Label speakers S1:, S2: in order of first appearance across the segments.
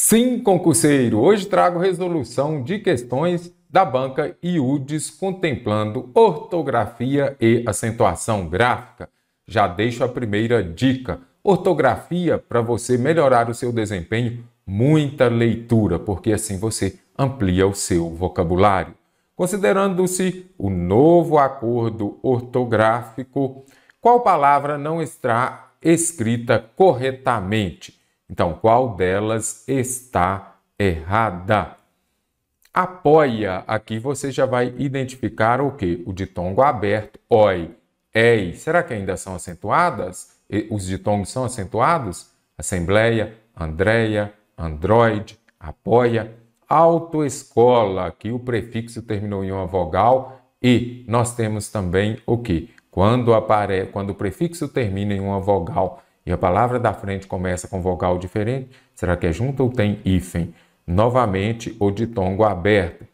S1: Sim, concurseiro, hoje trago resolução de questões da banca IUDES contemplando ortografia e acentuação gráfica. Já deixo a primeira dica. Ortografia para você melhorar o seu desempenho, muita leitura, porque assim você amplia o seu vocabulário. Considerando-se o novo acordo ortográfico, qual palavra não está escrita corretamente? Então, qual delas está errada? Apoia, aqui você já vai identificar o que? O ditongo aberto, oi, ei. Será que ainda são acentuadas? Os ditongos são acentuados? Assembleia, Andréia, Android, apoia. Autoescola, aqui o prefixo terminou em uma vogal e nós temos também o que? Quando, apare... Quando o prefixo termina em uma vogal e a palavra da frente começa com vogal diferente, será que é junto ou tem hífen? Novamente, o ditongo aberto.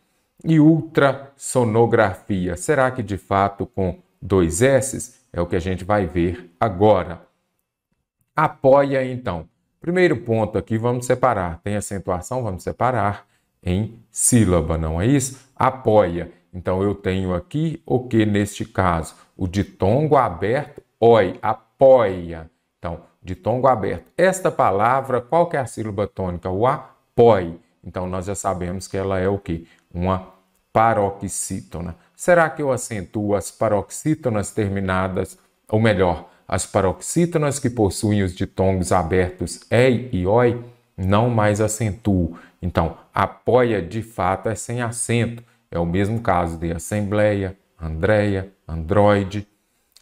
S1: E ultrassonografia, será que de fato com dois S's? É o que a gente vai ver agora. Apoia então. Primeiro ponto aqui, vamos separar. Tem acentuação, vamos separar em sílaba, não é isso? Apoia. Então eu tenho aqui o que neste caso? O ditongo aberto, oi, apoia. Então, de tongo aberto. Esta palavra, qual que é a sílaba tônica? O Apoi. Então, nós já sabemos que ela é o quê? Uma paroxítona. Será que eu acentuo as paroxítonas terminadas, ou melhor, as paroxítonas que possuem os ditongos abertos ei e oi? Não mais acentuo. Então, apoia de fato é sem acento. É o mesmo caso de assembleia, Andréia, androide.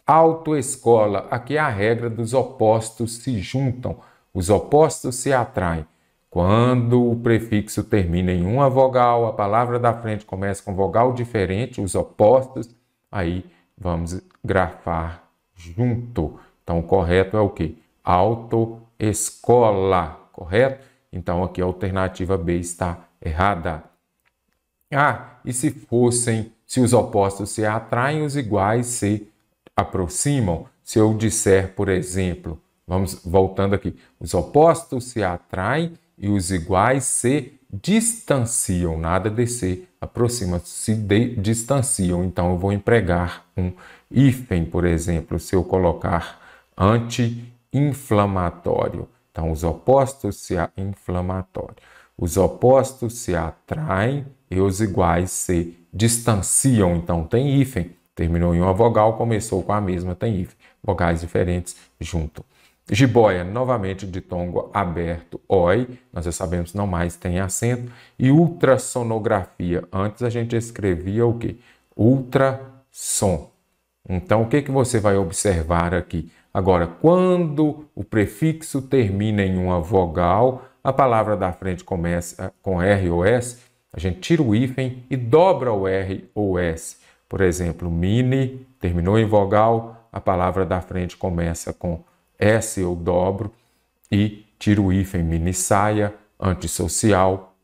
S1: Autoescola, aqui é a regra dos opostos se juntam, os opostos se atraem. Quando o prefixo termina em uma vogal, a palavra da frente começa com vogal diferente, os opostos, aí vamos grafar junto. Então, o correto é o quê? Autoescola, correto? Então, aqui a alternativa B está errada. Ah, e se fossem, se os opostos se atraem, os iguais se aproximam, se eu disser, por exemplo, vamos voltando aqui, os opostos se atraem e os iguais se distanciam, nada de se aproxima, se de, distanciam. Então eu vou empregar um hífen, por exemplo, se eu colocar anti-inflamatório. Então os opostos se a, inflamatório. Os opostos se atraem e os iguais se distanciam. Então tem hífen. Terminou em uma vogal, começou com a mesma, tem hífen. Vogais diferentes junto. Jiboia, novamente de ditongo aberto, oi, nós já sabemos não mais tem acento. E ultrassonografia, antes a gente escrevia o quê? Ultrassom. Então, o que, que você vai observar aqui? Agora, quando o prefixo termina em uma vogal, a palavra da frente começa com R ou S, a gente tira o hífen e dobra o R ou S. Por exemplo, mini terminou em vogal, a palavra da frente começa com S ou dobro e tira o hífen mini saia, antissocial,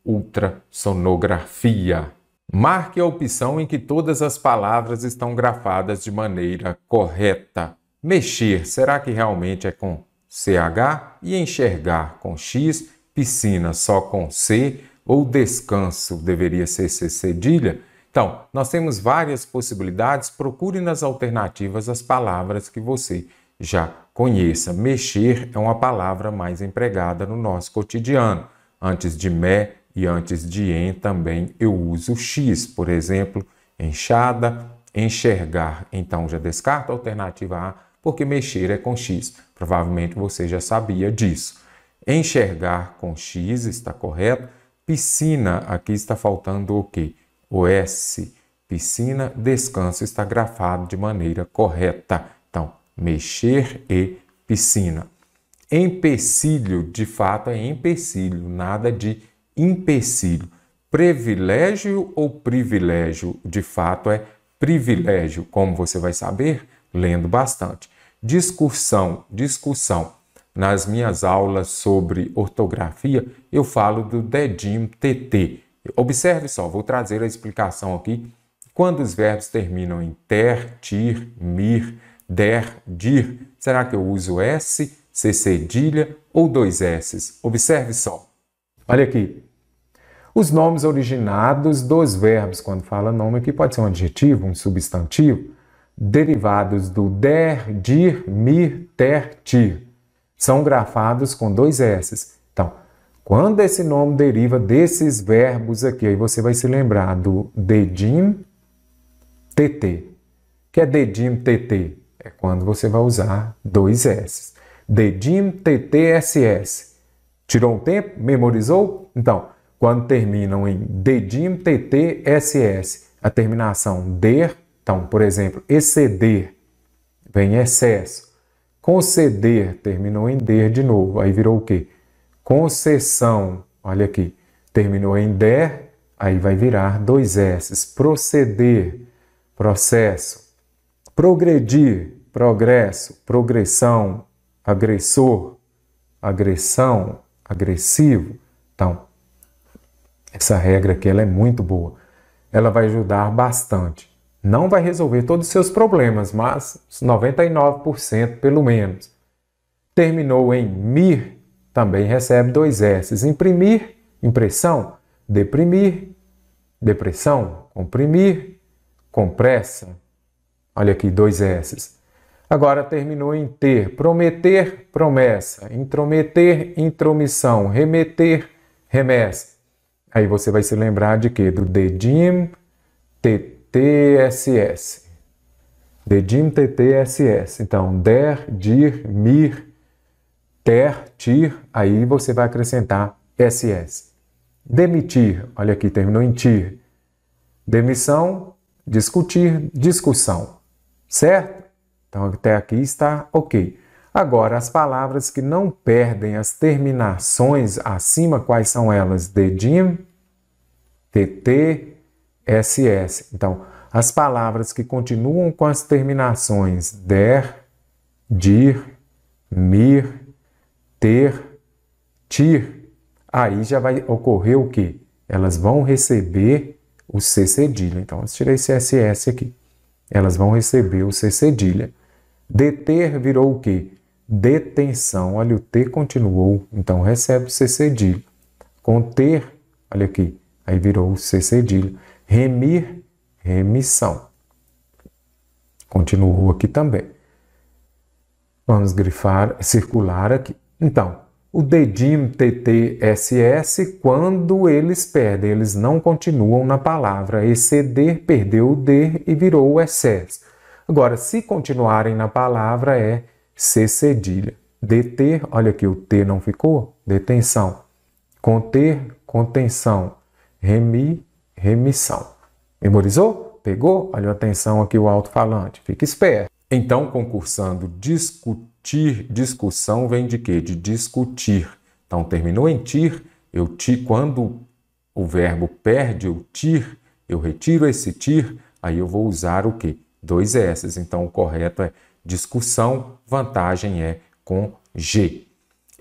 S1: sonografia. Marque a opção em que todas as palavras estão grafadas de maneira correta. Mexer, será que realmente é com CH? E enxergar com X, piscina só com C, ou descanso deveria ser C cedilha? Então, nós temos várias possibilidades, procure nas alternativas as palavras que você já conheça. Mexer é uma palavra mais empregada no nosso cotidiano. Antes de me e antes de em também eu uso x, por exemplo, enxada, enxergar. Então já descarta a alternativa A, porque mexer é com x. Provavelmente você já sabia disso. Enxergar com x está correto. Piscina, aqui está faltando o quê? O S, piscina, descanso, está grafado de maneira correta. Então, mexer e piscina. Empecilho, de fato, é empecilho, nada de empecilho. Privilégio ou privilégio? De fato, é privilégio, como você vai saber lendo bastante. Discussão, discussão. Nas minhas aulas sobre ortografia, eu falo do dedinho TT. Observe só, vou trazer a explicação aqui. Quando os verbos terminam em ter, tir, mir, der, dir, será que eu uso S, C cedilha ou dois S's? Observe só. Olha aqui. Os nomes originados dos verbos, quando fala nome aqui, pode ser um adjetivo, um substantivo, derivados do der, dir, mir, ter, tir. São grafados com dois S's. Então, quando esse nome deriva desses verbos aqui, aí você vai se lembrar do dedim TT. que é dedim TT? É quando você vai usar dois S. Dedim TTSS. Tirou um tempo? Memorizou? Então, quando terminam em dedim TTSS, a terminação der, então, por exemplo, exceder, vem excesso. Conceder, terminou em der de novo, aí virou o quê? concessão, olha aqui, terminou em der, aí vai virar dois s's, proceder, processo, progredir, progresso, progressão, agressor, agressão, agressivo. Então, essa regra aqui ela é muito boa. Ela vai ajudar bastante. Não vai resolver todos os seus problemas, mas 99% pelo menos. Terminou em mir, também recebe dois s's Imprimir, impressão, deprimir, depressão, comprimir, compressa. Olha aqui, dois s's Agora terminou em ter. Prometer, promessa. Intrometer, intromissão. Remeter, remessa. Aí você vai se lembrar de quê? Do DEDIM TTSS. DEDIM TTSS. Então, der, dir, mir, ter, tir, aí você vai acrescentar SS. Demitir, olha aqui, terminou em tir. Demissão, discutir, discussão. Certo? Então até aqui está ok. Agora, as palavras que não perdem as terminações acima, quais são elas? Dedim, TT, SS. Então, as palavras que continuam com as terminações der, dir, mir, ter, tir, aí já vai ocorrer o que? Elas vão receber o C cedilha. Então, eu tirei SS aqui. Elas vão receber o C cedilha. Deter virou o quê? Detenção. Olha, o T continuou, então recebe o C cedilha. Conter, olha aqui, aí virou o C cedilha. Remir, remissão. Continuou aqui também. Vamos grifar, circular aqui. Então, o DEDIM TTSS, quando eles perdem, eles não continuam na palavra exceder, perdeu o D e virou o excesso. Agora, se continuarem na palavra, é C cedilha. Deter, olha aqui, o T não ficou, detenção. Conter, contenção. Remi, remissão. Memorizou? Pegou? Olha a atenção aqui o alto-falante, fica esperto. Então, concursando, discutir Tir, discussão vem de quê? De discutir. Então terminou em tir, eu ti quando o verbo perde o tir, eu retiro esse tir, aí eu vou usar o quê? Dois s's. Então o correto é discussão, vantagem é com g.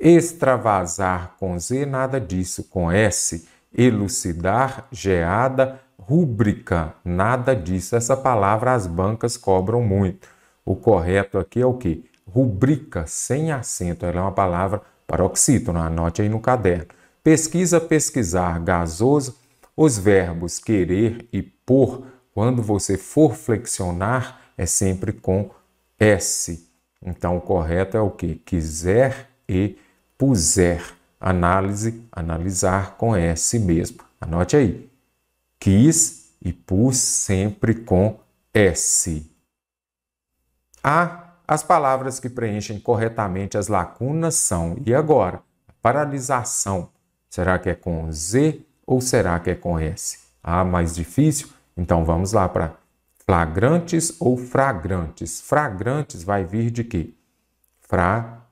S1: Extravasar com z, nada disso com s. Elucidar, geada, rúbrica, nada disso. Essa palavra as bancas cobram muito. O correto aqui é o que? rubrica sem acento, ela é uma palavra paroxítona, anote aí no caderno. Pesquisa, pesquisar, gasoso, os verbos querer e por, quando você for flexionar, é sempre com S. Então, o correto é o que? Quiser e puser. Análise, analisar com S mesmo. Anote aí. Quis e pus sempre com S. A as palavras que preenchem corretamente as lacunas são e agora? Paralisação. Será que é com Z ou será que é com S? Ah, mais difícil? Então vamos lá para flagrantes ou fragrantes. Fragrantes vai vir de quê? Fragrância,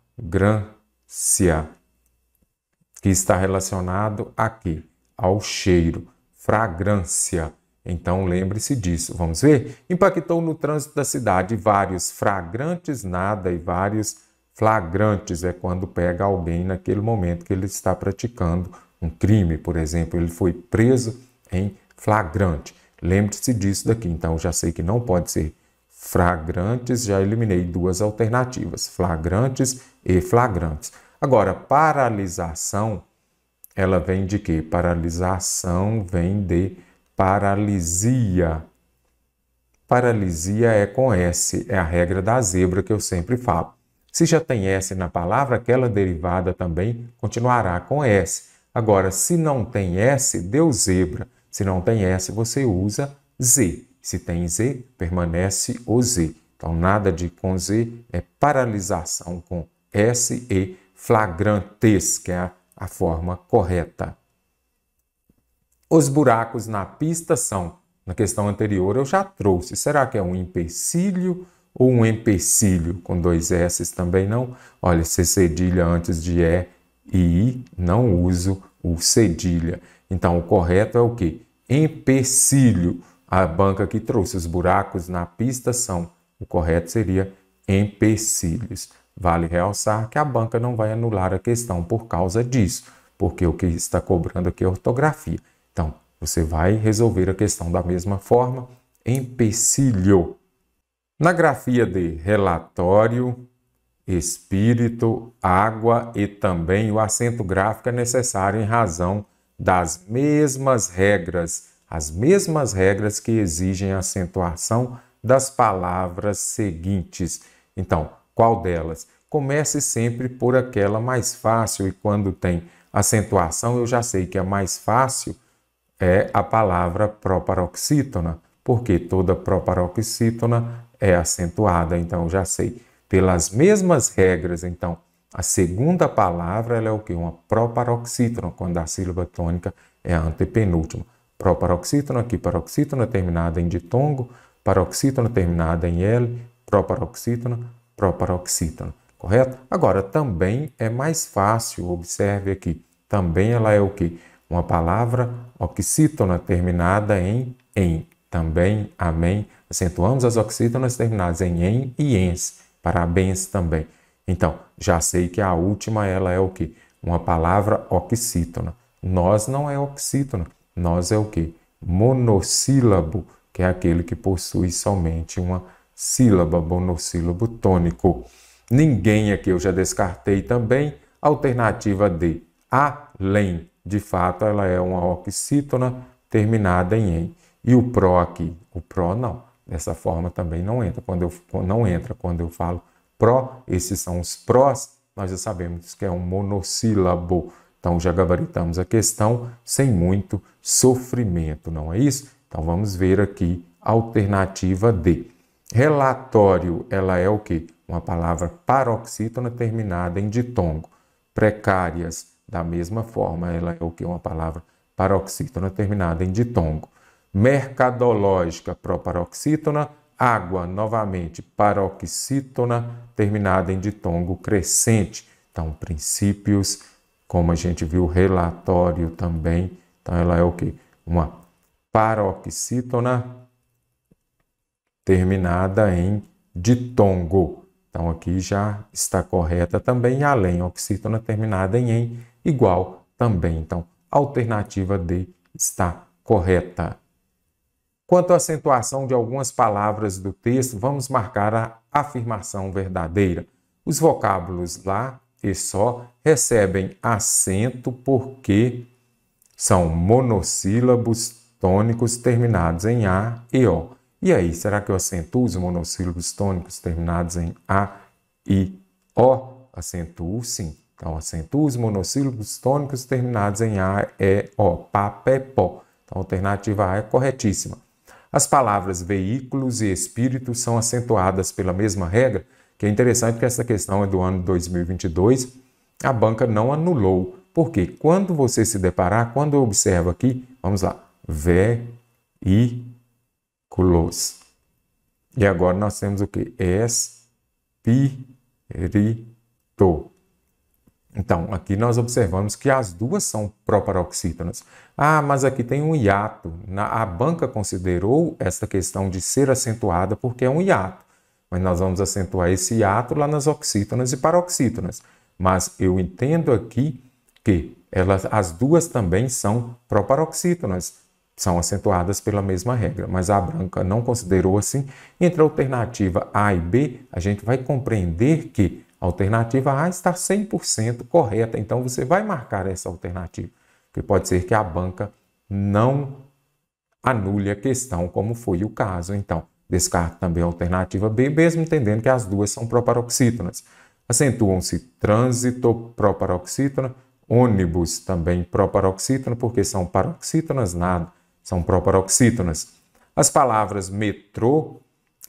S1: que está relacionado aqui ao cheiro. Fragrância. Então lembre-se disso. Vamos ver? Impactou no trânsito da cidade vários flagrantes nada e vários flagrantes é quando pega alguém naquele momento que ele está praticando um crime, por exemplo, ele foi preso em flagrante. Lembre-se disso daqui. Então já sei que não pode ser flagrantes, já eliminei duas alternativas, flagrantes e flagrantes. Agora, paralisação, ela vem de quê? Paralisação vem de paralisia. Paralisia é com S, é a regra da zebra que eu sempre falo. Se já tem S na palavra, aquela derivada também continuará com S. Agora, se não tem S, deu zebra. Se não tem S, você usa Z. Se tem Z, permanece o Z. Então, nada de com Z é paralisação com S e flagrantes, que é a, a forma correta. Os buracos na pista são, na questão anterior eu já trouxe, será que é um empecilho ou um empecilho com dois S também não? Olha, se cedilha antes de E e I, não uso o cedilha. Então o correto é o que? Empecilho. A banca que trouxe os buracos na pista são, o correto seria empecilhos. Vale realçar que a banca não vai anular a questão por causa disso, porque o que está cobrando aqui é ortografia. Então, você vai resolver a questão da mesma forma, empecilho. Na grafia de relatório, espírito, água e também o acento gráfico é necessário em razão das mesmas regras, as mesmas regras que exigem a acentuação das palavras seguintes. Então, qual delas? Comece sempre por aquela mais fácil e quando tem acentuação, eu já sei que é mais fácil, é a palavra proparoxítona, porque toda proparoxítona é acentuada, então já sei. Pelas mesmas regras, então, a segunda palavra é o que? Uma proparoxítona, quando a sílaba tônica é a antepenúltima. Proparoxítona aqui, paroxítona terminada em ditongo, paroxítona terminada em L, proparoxítona, proparoxítona, correto? Agora, também é mais fácil, observe aqui, também ela é o que? uma palavra oxítona terminada em em, também amém. Acentuamos as oxítonas terminadas em em e ens, parabéns também. Então, já sei que a última ela é o que? Uma palavra oxítona. Nós não é oxítona, nós é o que? Monossílabo, que é aquele que possui somente uma sílaba, monossílabo tônico. Ninguém aqui eu já descartei também. Alternativa D, além de fato, ela é uma oxítona terminada em em. E o pró aqui, o pró não. Dessa forma também não entra. Quando eu não entra quando eu falo pró, esses são os prós, nós já sabemos que é um monossílabo. Então já gabaritamos a questão sem muito sofrimento, não é isso? Então vamos ver aqui a alternativa D. Relatório, ela é o quê? Uma palavra paroxítona terminada em ditongo. Precárias, da mesma forma, ela é o que? Uma palavra paroxítona terminada em ditongo. Mercadológica, proparoxítona. Água, novamente, paroxítona, terminada em ditongo crescente. Então, princípios, como a gente viu, relatório também. Então, ela é o que? Uma paroxítona terminada em ditongo. Então, aqui já está correta também, além, oxítona terminada em, em igual também. Então, a alternativa D está correta. Quanto à acentuação de algumas palavras do texto, vamos marcar a afirmação verdadeira. Os vocábulos lá e só recebem acento porque são monossílabos tônicos terminados em A e O. E aí, será que eu acentuo os monossílabos tônicos terminados em A e O? Acentuo sim. Então, acentua os monossílabos tônicos terminados em A, E, O, p, pó. Então, a alternativa A é corretíssima. As palavras veículos e espírito são acentuadas pela mesma regra, que é interessante porque essa questão é do ano 2022. A banca não anulou, porque quando você se deparar, quando observa aqui, vamos lá, veículos. E agora nós temos o que? Espírito. Então, aqui nós observamos que as duas são proparoxítonas. Ah, mas aqui tem um hiato. Na, a banca considerou esta questão de ser acentuada porque é um hiato. Mas nós vamos acentuar esse hiato lá nas oxítonas e paroxítonas. Mas eu entendo aqui que elas, as duas também são proparoxítonas, são acentuadas pela mesma regra, mas a branca não considerou assim. Entre a alternativa A e B, a gente vai compreender que Alternativa A está 100% correta, então você vai marcar essa alternativa, porque pode ser que a banca não anule a questão, como foi o caso. Então, descarta também a alternativa B, mesmo entendendo que as duas são proparoxítonas. Acentuam-se trânsito proparoxítona, ônibus também proparoxítona, porque são paroxítonas, nada, são proparoxítonas. As palavras metrô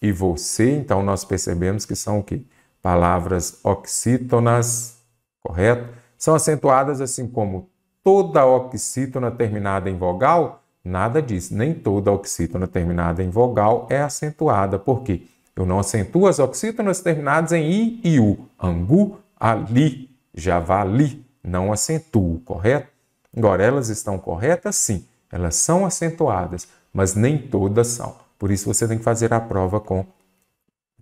S1: e você, então nós percebemos que são o quê? palavras oxítonas, correto? São acentuadas assim como toda oxítona terminada em vogal, nada disso, nem toda oxítona terminada em vogal é acentuada, Por quê? eu não acentuo as oxítonas terminadas em i e u, angu, ali, javali, não acentuo, correto? Agora, elas estão corretas? Sim, elas são acentuadas, mas nem todas são. Por isso você tem que fazer a prova com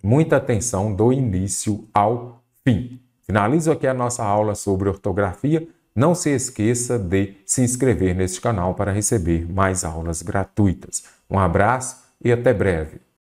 S1: muita atenção do início ao fim. Finalizo aqui a nossa aula sobre ortografia. Não se esqueça de se inscrever neste canal para receber mais aulas gratuitas. Um abraço e até breve.